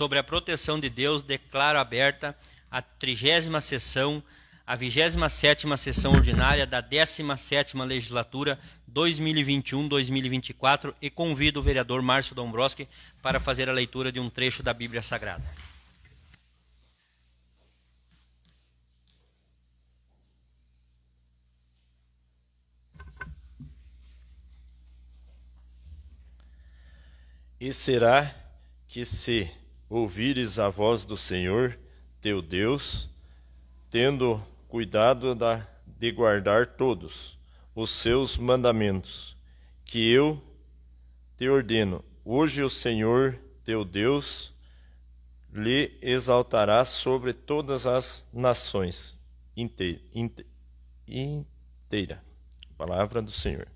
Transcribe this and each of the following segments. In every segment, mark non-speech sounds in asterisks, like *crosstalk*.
sobre a proteção de Deus, declaro aberta a 30 sessão, a 27 sétima sessão ordinária da 17 sétima legislatura 2021-2024 e convido o vereador Márcio Dombrowski para fazer a leitura de um trecho da Bíblia Sagrada. E será que se ouvires a voz do Senhor, teu Deus, tendo cuidado da, de guardar todos os seus mandamentos, que eu te ordeno. Hoje o Senhor, teu Deus, lhe exaltará sobre todas as nações inteira. inteira. Palavra do Senhor.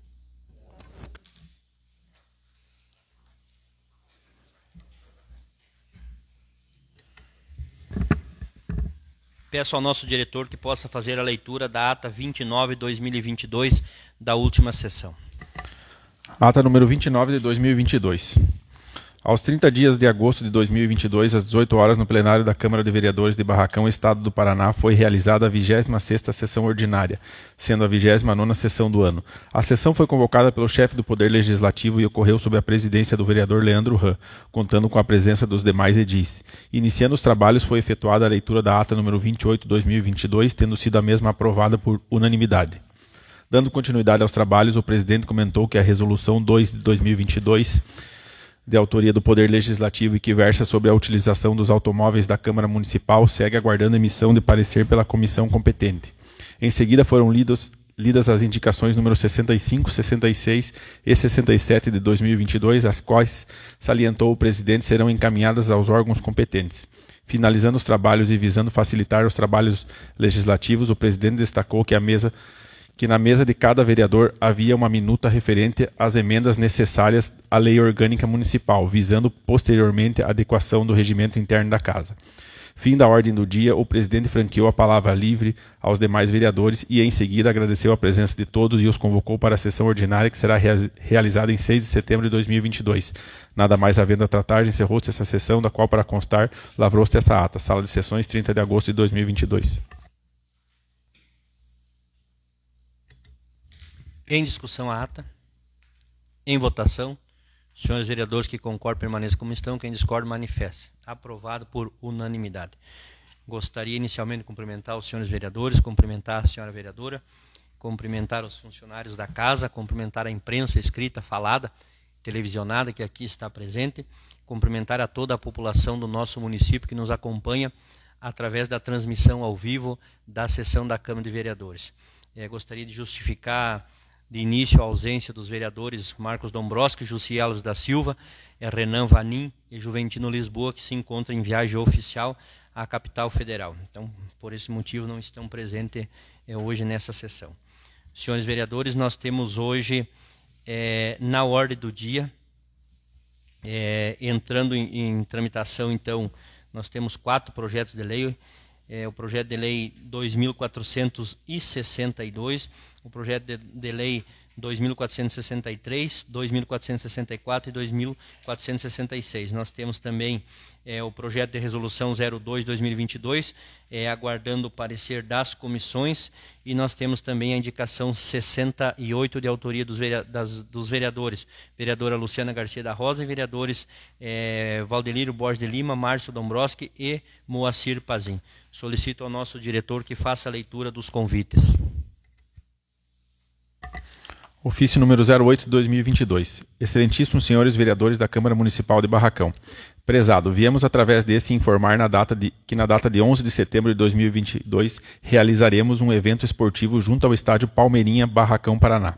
Peço ao nosso diretor que possa fazer a leitura da ata 29/2022 da última sessão. Ata número 29 de 2022. Aos 30 dias de agosto de 2022, às 18 horas, no plenário da Câmara de Vereadores de Barracão, Estado do Paraná, foi realizada a 26ª sessão ordinária, sendo a 29ª sessão do ano. A sessão foi convocada pelo chefe do Poder Legislativo e ocorreu sob a presidência do vereador Leandro Ram, contando com a presença dos demais edis. Iniciando os trabalhos, foi efetuada a leitura da ata número 28/2022, tendo sido a mesma aprovada por unanimidade. Dando continuidade aos trabalhos, o presidente comentou que a resolução 2 de 2022 de autoria do Poder Legislativo e que versa sobre a utilização dos automóveis da Câmara Municipal, segue aguardando emissão de parecer pela comissão competente. Em seguida foram lidos, lidas as indicações número 65, 66 e 67 de 2022, as quais salientou o presidente serão encaminhadas aos órgãos competentes. Finalizando os trabalhos e visando facilitar os trabalhos legislativos, o presidente destacou que a mesa que na mesa de cada vereador havia uma minuta referente às emendas necessárias à lei orgânica municipal, visando posteriormente a adequação do regimento interno da casa. Fim da ordem do dia, o presidente franqueou a palavra livre aos demais vereadores e, em seguida, agradeceu a presença de todos e os convocou para a sessão ordinária que será rea realizada em 6 de setembro de 2022. Nada mais havendo a tratar, encerrou-se essa sessão, da qual, para constar, lavrou-se essa ata. Sala de sessões, 30 de agosto de 2022. Em discussão a ata. Em votação. Senhores vereadores que concordam, permaneçam como estão. Quem discorda, manifeste. Aprovado por unanimidade. Gostaria inicialmente de cumprimentar os senhores vereadores, cumprimentar a senhora vereadora, cumprimentar os funcionários da casa, cumprimentar a imprensa escrita, falada, televisionada que aqui está presente, cumprimentar a toda a população do nosso município que nos acompanha através da transmissão ao vivo da sessão da Câmara de Vereadores. É, gostaria de justificar de início a ausência dos vereadores Marcos Dombrowski, Juscelos da Silva, eh, Renan Vanin e Juventino Lisboa, que se encontram em viagem oficial à capital federal. Então, por esse motivo, não estão presentes é, hoje nessa sessão. Senhores vereadores, nós temos hoje, é, na ordem do dia, é, entrando em, em, tramitação, então, nós temos quatro projetos de lei é, o projeto de lei 2462, o projeto de, de lei 2463, 2464 e 2466. Nós temos também é, o projeto de resolução 02-2022, é, eh, aguardando o parecer das comissões, e nós temos também a indicação 68 de autoria dos, das, dos vereadores, vereadora Luciana Garcia da Rosa e vereadores é, eh, Valdelírio Borges de Lima, Márcio Dombrowski e Moacir Pazim. Solicito ao nosso diretor que faça a leitura dos convites. Ofício número 08-2022. Excelentíssimos senhores vereadores da Câmara Municipal de Barracão. Prezado, viemos através desse informar na data de, que na data de 11 de setembro de 2022 realizaremos um evento esportivo junto ao estádio Palmeirinha, Barracão, Paraná.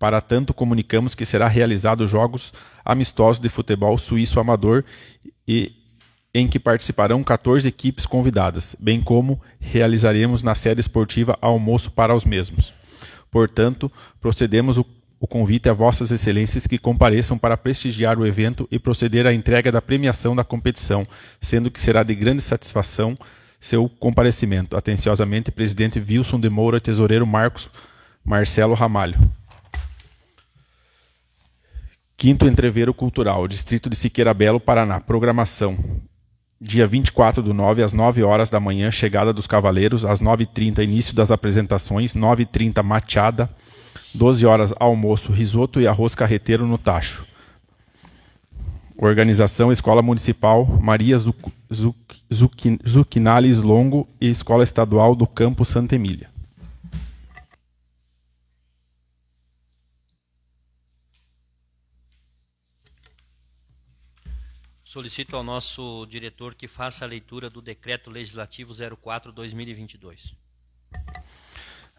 Para tanto, comunicamos que será realizado jogos amistosos de futebol suíço amador e em que participarão 14 equipes convidadas, bem como realizaremos na sede esportiva almoço para os mesmos. Portanto, procedemos o, o convite a vossas excelências que compareçam para prestigiar o evento e proceder à entrega da premiação da competição, sendo que será de grande satisfação seu comparecimento. Atenciosamente, presidente Wilson de Moura, tesoureiro Marcos Marcelo Ramalho. Quinto entreveiro cultural, Distrito de Siqueira Belo, Paraná. Programação: dia 24 do 9, às 9 horas da manhã, chegada dos cavaleiros, às 9h30, início das apresentações, 9h30, machada, 12 horas, almoço, risoto e arroz carreteiro no tacho. Organização Escola Municipal Maria Zuc, Zuc, Zuc, Longo e Escola Estadual do Campo Santa Emília. Solicito ao nosso diretor que faça a leitura do Decreto Legislativo 04-2022.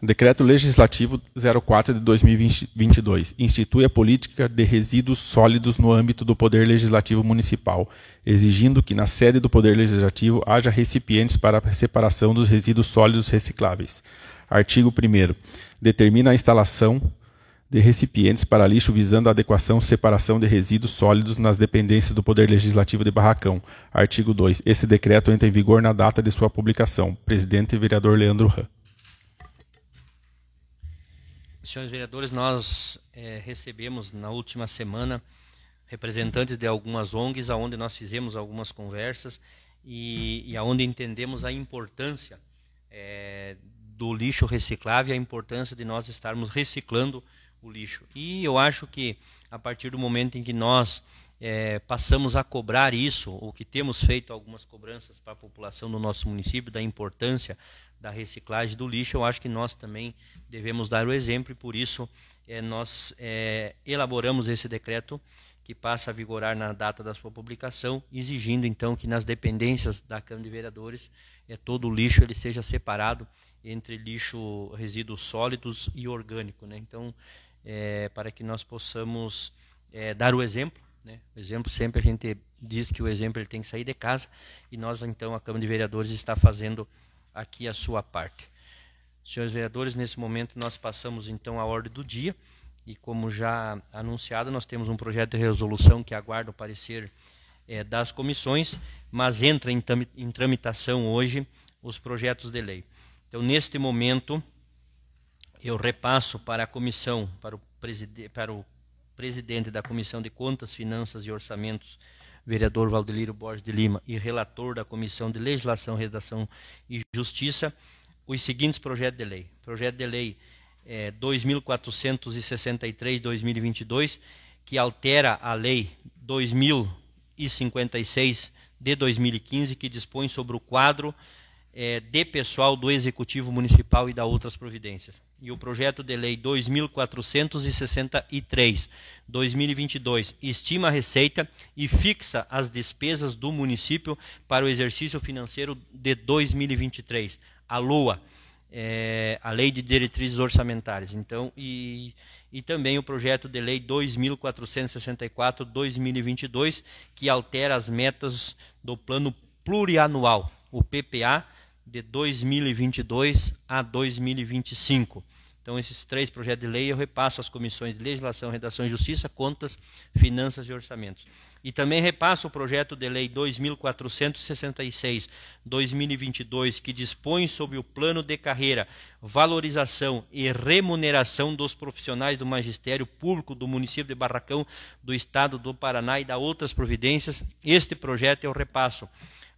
Decreto Legislativo 04 de 2022 institui a política de resíduos sólidos no âmbito do Poder Legislativo Municipal, exigindo que na sede do Poder Legislativo haja recipientes para a separação dos resíduos sólidos recicláveis. Artigo 1. Determina a instalação, de recipientes para lixo visando a adequação e separação de resíduos sólidos nas dependências do Poder Legislativo de Barracão. Artigo 2. Esse decreto entra em vigor na data de sua publicação. Presidente e vereador Leandro Han. Senhores vereadores, nós é, recebemos na última semana representantes de algumas ONGs, aonde nós fizemos algumas conversas e, e aonde entendemos a importância é, do lixo reciclável, e a importância de nós estarmos reciclando o lixo. E eu acho que a partir do momento em que nós é, passamos a cobrar isso, ou que temos feito algumas cobranças para a população do nosso município, da importância da reciclagem do lixo, eu acho que nós também devemos dar o exemplo e por isso é, nós é, elaboramos esse decreto que passa a vigorar na data da sua publicação, exigindo então que nas dependências da Câmara de Vereadores é, todo o lixo ele seja separado entre lixo resíduos sólidos e orgânico, né? Então é, para que nós possamos é, dar o exemplo. Né? O exemplo sempre a gente diz que o exemplo ele tem que sair de casa e nós então a Câmara de Vereadores está fazendo aqui a sua parte. Senhores vereadores, nesse momento nós passamos então a ordem do dia e como já anunciado nós temos um projeto de resolução que aguarda o parecer é, das comissões, mas entra em, em tramitação hoje os projetos de lei. Então neste momento eu repasso para a comissão, para o, para o presidente da Comissão de Contas, Finanças e Orçamentos, vereador Valdeliro Borges de Lima, e relator da Comissão de Legislação, Redação e Justiça, os seguintes projetos de lei. Projeto de lei é, 2463-2022, que altera a lei 2056 de 2015, que dispõe sobre o quadro é, de pessoal do Executivo Municipal e da outras providências. E o projeto de lei 2463, 2022, estima a receita e fixa as despesas do município para o exercício financeiro de 2023, a é, a Lei de Diretrizes Orçamentárias. Então, e, e também o projeto de lei 2464, 2022, que altera as metas do plano plurianual, o PPA, de 2022 a 2025. Então, esses três projetos de lei eu repasso às comissões de legislação, redação e justiça, contas, finanças e orçamentos. E também repasso o projeto de lei 2466-2022, que dispõe sobre o plano de carreira, valorização e remuneração dos profissionais do magistério público do município de Barracão, do estado do Paraná e da outras providências. Este projeto eu repasso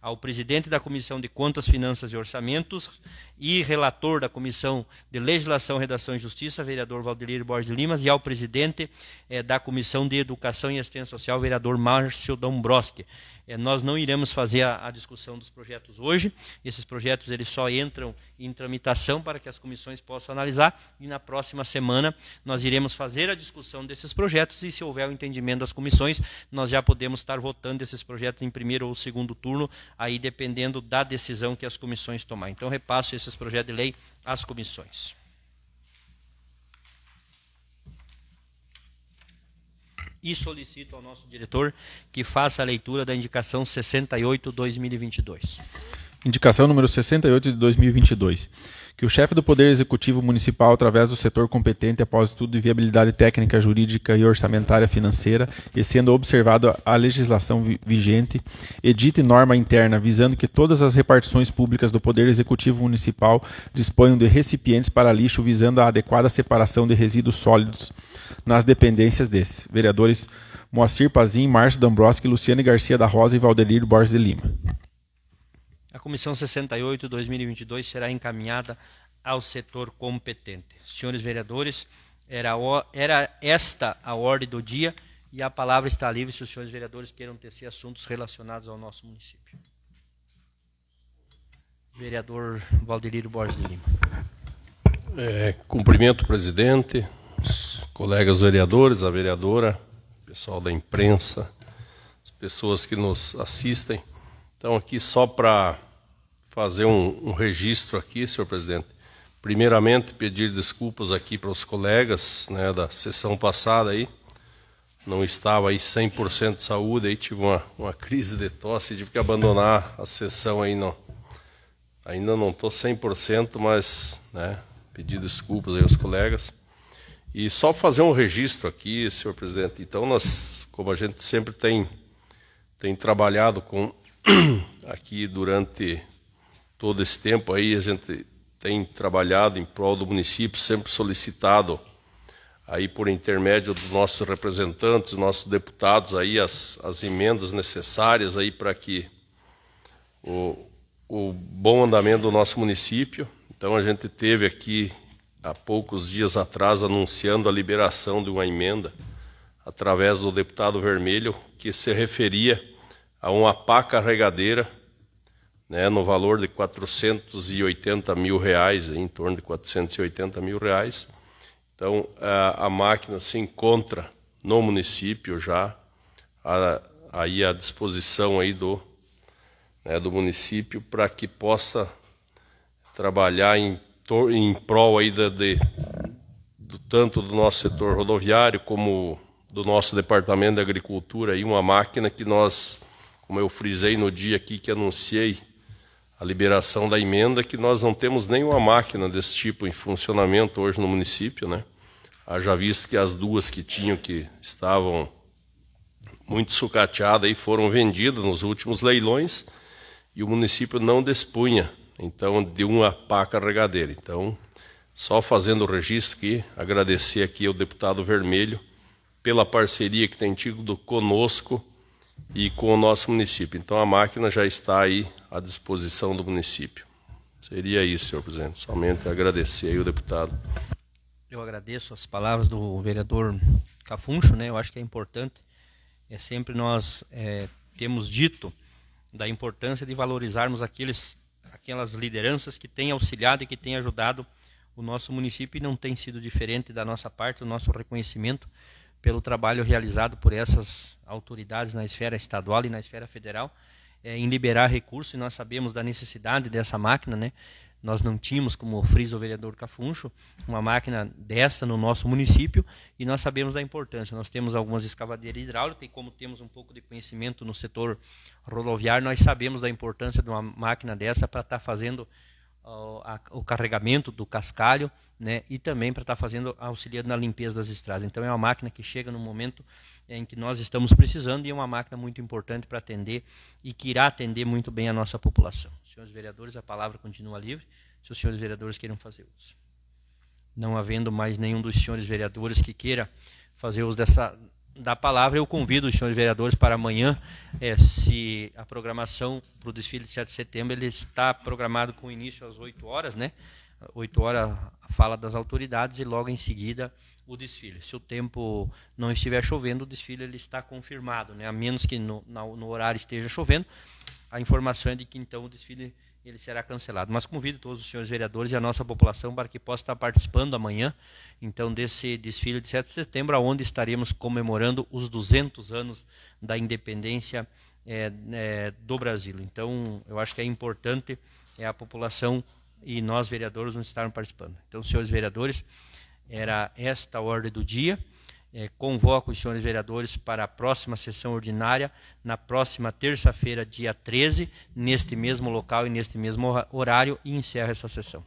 ao presidente da Comissão de Contas, Finanças e Orçamentos e relator da Comissão de Legislação, Redação e Justiça, vereador Valdelir Borges Limas, e ao presidente eh, da Comissão de Educação e Assistência Social, vereador Márcio Dombrowski. É, nós não iremos fazer a, a, discussão dos projetos hoje. Esses projetos eles só entram em tramitação para que as comissões possam analisar e na próxima semana nós iremos fazer a discussão desses projetos e se houver o entendimento das comissões, nós já podemos estar votando esses projetos em primeiro ou segundo turno, aí dependendo da decisão que as comissões tomar. Então repasso esses projetos de lei às comissões. e solicito ao nosso diretor que faça a leitura da indicação 68-2022. Indicação número 68 de 2022. Que o chefe do Poder Executivo Municipal, através do setor competente, após estudo de viabilidade técnica, jurídica e orçamentária financeira, e sendo observada a legislação vigente, edite norma interna visando que todas as repartições públicas do Poder Executivo Municipal disponham de recipientes para lixo visando a adequada separação de resíduos sólidos nas dependências desses Vereadores Moacir Pazim, Márcio Dambroski, Luciane Garcia da Rosa e Valdelir Borges de Lima. A Comissão 68-2022 será encaminhada ao setor competente. Senhores vereadores, era, o, era esta a ordem do dia e a palavra está livre se os senhores vereadores queiram tecer assuntos relacionados ao nosso município. Vereador Valdeliro Borges de Lima. É, cumprimento, presidente, colegas vereadores, a vereadora, pessoal da imprensa, as pessoas que nos assistem. Então, aqui só para fazer um, um, registro aqui, senhor presidente. Primeiramente, pedir desculpas aqui para os colegas né, da sessão passada aí. Não estava aí 100% de saúde, aí tive uma, uma *laughs* crise de tosse, tive que abandonar a sessão aí. Não. Ainda não estou 100%, mas né, pedir desculpas aí aos colegas. E só fazer um registro aqui, senhor presidente. Então, nós, como a gente sempre tem, tem trabalhado com *clears throat* aqui durante todo esse tempo aí, a gente tem trabalhado em prol do município, sempre solicitado aí por intermédio dos nossos representantes, nossos deputados aí as, as emendas necessárias aí para que o, o bom andamento do nosso município. Então a gente teve aqui há poucos dias atrás anunciando a liberação de uma emenda através do deputado Vermelho que se referia a uma paca regadeira né, no valor de 480 mil reais, em torno de 480 mil reais. Então, a, a máquina se encontra no município já, a, aí à disposição aí do, né, do município para que possa trabalhar em em prol aí de, do tanto do nosso setor rodoviário como do nosso departamento de agricultura aí uma máquina que nós, como eu frisei no dia aqui que anunciei a liberação da emenda, que nós não temos nenhuma máquina desse tipo em funcionamento hoje no município, né? Haja visto que as duas que tinham que estavam muito sucateadas e foram vendidas nos últimos leilões e o município não dispunha então de uma pá carregadeira. Então, só fazendo o registro aqui, agradecer aqui ao deputado Vermelho pela parceria que tem tido conosco e com o nosso município. Então a máquina já está aí à disposição do município. Seria isso, senhor presidente. Somente agradecer aí o deputado. Eu agradeço as palavras do vereador Cafuncho, né? Eu acho que é importante. É sempre nós é, temos dito da importância de valorizarmos aqueles aquelas lideranças que têm auxiliado e que têm ajudado o nosso município e não tem sido diferente da nossa parte, o nosso reconhecimento pelo trabalho realizado por essas autoridades na esfera estadual e na esfera federal é, em liberar recursos, e nós sabemos da necessidade dessa máquina, né? nós não tínhamos, como frisa o vereador Cafuncho, uma máquina dessa no nosso município e nós sabemos da importância. Nós temos algumas escavadeiras hidráulicas e como temos um pouco de conhecimento no setor rodoviário, nós sabemos da importância de uma máquina dessa para estar tá fazendo o, carregamento do cascalho né, e também para estar tá fazendo auxiliando na limpeza das estradas. Então é uma máquina que chega no momento em que nós estamos precisando e é uma máquina muito importante para atender e que irá atender muito bem a nossa população. Senhores vereadores, a palavra continua livre, se os senhores vereadores queiram fazer uso. Não havendo mais nenhum dos senhores vereadores que queira fazer uso dessa da palavra, eu convido os senhores vereadores para amanhã, é, se a programação para o desfile de 7 de setembro ele está programado com início às 8 horas, né? 8 horas a fala das autoridades e logo em seguida o desfile. Se o tempo não estiver chovendo, o desfile ele está confirmado, né? A menos que no, no horário esteja chovendo, a informação é de que então o desfile ele será cancelado. Mas convido todos os senhores vereadores e a nossa população para que possa estar participando amanhã, então, desse desfile de 7 de setembro, onde estaremos comemorando os 200 anos da independência é, é, do Brasil. Então, eu acho que é importante é, a população e nós, vereadores, nos estarmos participando. Então, senhores vereadores, era esta a ordem do dia é, convoco os senhores vereadores para a próxima sessão ordinária, na próxima terça-feira, dia 13, neste mesmo local e neste mesmo horário, e encerro essa sessão.